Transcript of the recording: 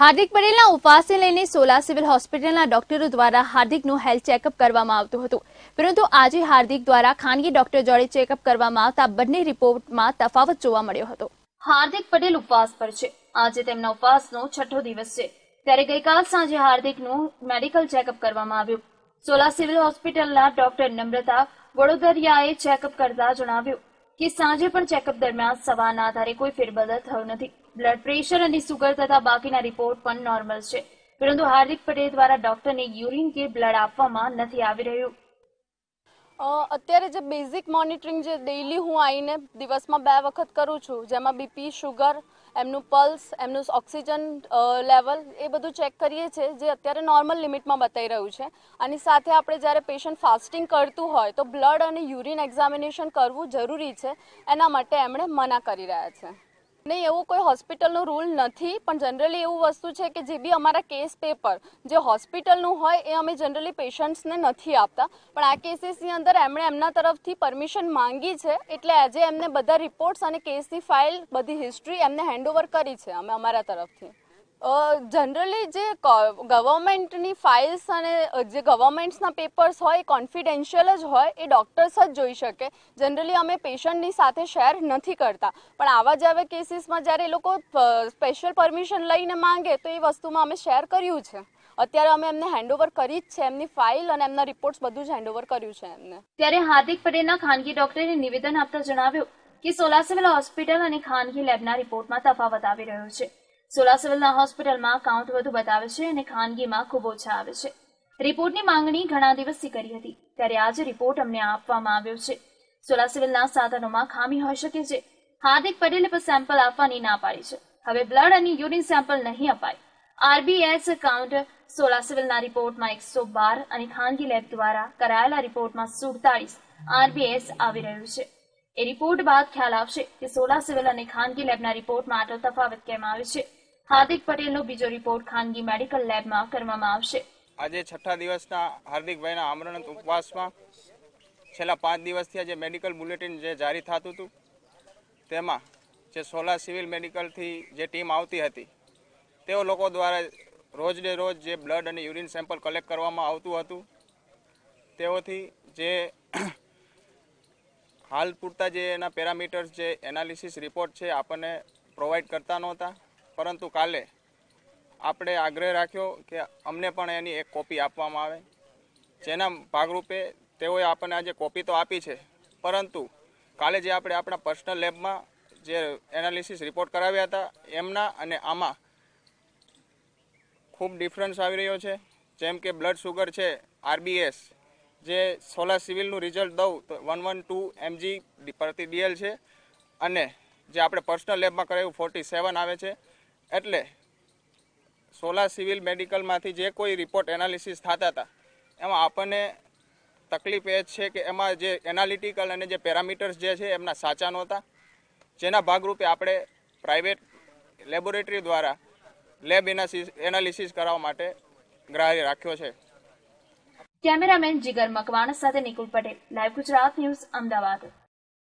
હાર્દિક પટેલના ઉપવાસને લઈને સોલા સિવિલ હોસ્પિટલના ડોક્ટરો દ્વારા હાર્દિકનું હેલ્થ ચેકઅપ કરવામાં આવતું હતું પરંતુ આજે હાર્દિક દ્વારા ખાનગી ડોક્ટર જોડે ચેકઅપ કરવામાં આવતા બંને રિપોર્ટમાં તફાવત જોવા મળ્યો હતો હાર્દિક પટેલ ઉપવાસ પર છે આજે તેમના ઉપવાસનો છઠ્ઠો દિવસ છે ત્યારે ગઈકાલ સાંજે હાર્દિકનું મેડિકલ ચેકઅપ કરવામાં આવ્યું સોલા સિવિલ હોસ્પિટલના ડોક્ટર નમ્રતા વડોદરિયાએ ચેકઅપ કરતા જણાવ્યું કે સાંજે પણ ચેકઅપ દરમિયાન સવારના આધારે કોઈ ફેરબદલ થયો નથી બ્લડ પ્રેશર અને સુગર તથા બાકીના રિપોર્ટ પણ નોર્મલ છે પરંતુ હાર્દિક પટેલ દ્વારા ડોક્ટરને યુરિન કે બ્લડ આપવામાં નથી આવી રહ્યું અત્યારે જે બેઝિક મોનિટરિંગ જે ડેઇલી હું આવીને દિવસમાં બે વખત કરું છું જેમાં બીપી શુગર એમનું પલ્સ એમનું ઓક્સિજન લેવલ એ બધું ચેક કરીએ છીએ જે અત્યારે નોર્મલ લિમિટમાં બતાવી રહ્યું છે અને સાથે આપણે જ્યારે પેશન્ટ ફાસ્ટિંગ કરતું હોય તો બ્લડ અને યુરિન એક્ઝામિનેશન કરવું જરૂરી છે એના માટે એમણે મના કરી રહ્યા છે નહીં એવું કોઈ હોસ્પિટલનો રૂલ નથી પણ જનરલી એવું વસ્તુ છે કે જે બી અમારા કેસ પેપર જે હોસ્પિટલનું હોય એ અમે જનરલી પેશન્ટ્સને નથી આપતા પણ આ કેસીસની અંદર એમણે એમના તરફથી પરમિશન માંગી છે એટલે આજે એમને બધા રિપોર્ટ્સ અને કેસની ફાઇલ બધી હિસ્ટ્રી એમને હેન્ડઓવર કરી છે અમે અમારા તરફથી જનરલી જે ગવર્મેન્ટની ફાઇલ્સ અને જે ગવર્મેન્ટ્સના પેપર્સ હોય કોન્ફિડેન્શિયલ જ હોય એ ડૉક્ટર્સ જ જોઈ શકે જનરલી અમે પેશન્ટની સાથે શેર નથી કરતા પણ આવા જ આવે કેસીસમાં જ્યારે એ લોકો સ્પેશિયલ પરમિશન લઈને માંગે તો એ વસ્તુમાં અમે શેર કર્યું છે અત્યારે અમે એમને હેન્ડઓવર કરી જ છે એમની ફાઇલ અને એમના રિપોર્ટ્સ બધું જ હેન્ડઓવર કર્યું છે એમને ત્યારે હાર્દિક પટેલના ખાનગી ડોક્ટરે નિવેદન આપતા જણાવ્યું કે સોલા સિવિલ હોસ્પિટલ અને ખાનગી લેબના રિપોર્ટમાં તફાવત આવી રહ્યો છે સોલા સિવિલના હોસ્પિટલમાં કાઉન્ટ વધુ બતાવે છે અને ખાનગીમાં ખૂબ ઓછા આવે છે રિપોર્ટની માંગણી ઘણા દિવસથી કરી હતી ત્યારે આજે રિપોર્ટ અમને આપવામાં આવ્યો છે સોલા સિવિલના સાધનોમાં ખામી હોઈ શકે છે હાર્દિક પટેલે પણ સેમ્પલ આપવાની ના પાડી છે હવે બ્લડ અને યુરિન સેમ્પલ નહીં અપાય આરબીએસ કાઉન્ટ સોલા સિવિલના રિપોર્ટમાં એકસો બાર અને ખાનગી લેબ દ્વારા કરાયેલા રિપોર્ટમાં સુડતાલીસ આરબીએસ આવી રહ્યું છે એ રિપોર્ટ બાદ ખ્યાલ આવશે કે સોલા સિવિલ અને ખાનગી લેબના રિપોર્ટમાં આટલો તફાવત કેમ આવે છે હાર્દિક પટેલનો બીજો રિપોર્ટ ખાનગી મેડિકલ લેબમાં કરવામાં આવશે આજે છઠ્ઠા દિવસના હાર્દિકભાઈના આમરણ ઉપવાસમાં છેલ્લા પાંચ દિવસથી આજે મેડિકલ બુલેટિન જે જારી થતું હતું તેમાં જે સોલા સિવિલ મેડિકલથી જે ટીમ આવતી હતી તેઓ લોકો દ્વારા રોજ ને રોજ જે બ્લડ અને યુરિન સેમ્પલ કલેક્ટ કરવામાં આવતું હતું તેઓથી જે હાલ પૂરતા જે એના પેરામીટર્સ જે એનાલિસિસ રિપોર્ટ છે આપણને પ્રોવાઈડ કરતા નહોતા પરંતુ કાલે આપણે આગ્રહ રાખ્યો કે અમને પણ એની એક કોપી આપવામાં આવે જેના ભાગરૂપે તેઓએ આપણને આજે કોપી તો આપી છે પરંતુ કાલે જે આપણે આપણા પર્સનલ લેબમાં જે એનાલિસિસ રિપોર્ટ કરાવ્યા હતા એમના અને આમાં ખૂબ ડિફરન્સ આવી રહ્યો છે જેમ કે બ્લડ સુગર છે આરબીએસ જે સોલા સિવિલનું રિઝલ્ટ દઉં તો વન વન ટુ એમજી પ્રતિ ડીએલ છે અને જે આપણે પર્સનલ લેબમાં કરાયું ફોર્ટી સેવન આવે છે એટલે સોલા સિવિલ મેડિકલમાંથી જે કોઈ રિપોર્ટ એનાલિસિસ થતા હતા એમાં આપણને તકલીફ એ છે કે એમાં જે એનાલિટિકલ અને જે પેરામીટર્સ જે છે એમના સાચા નહોતા જેના ભાગરૂપે આપણે પ્રાઇવેટ લેબોરેટરી દ્વારા લેબ એનાસિસ એનાલિસિસ કરાવવા માટે ગ્રાહ્ય રાખ્યો છે કેમેરામેન જીગર મકવાણા સાથે નિકુલ પટેલ લાઈવ ગુજરાત ન્યૂઝ અમદાવાદ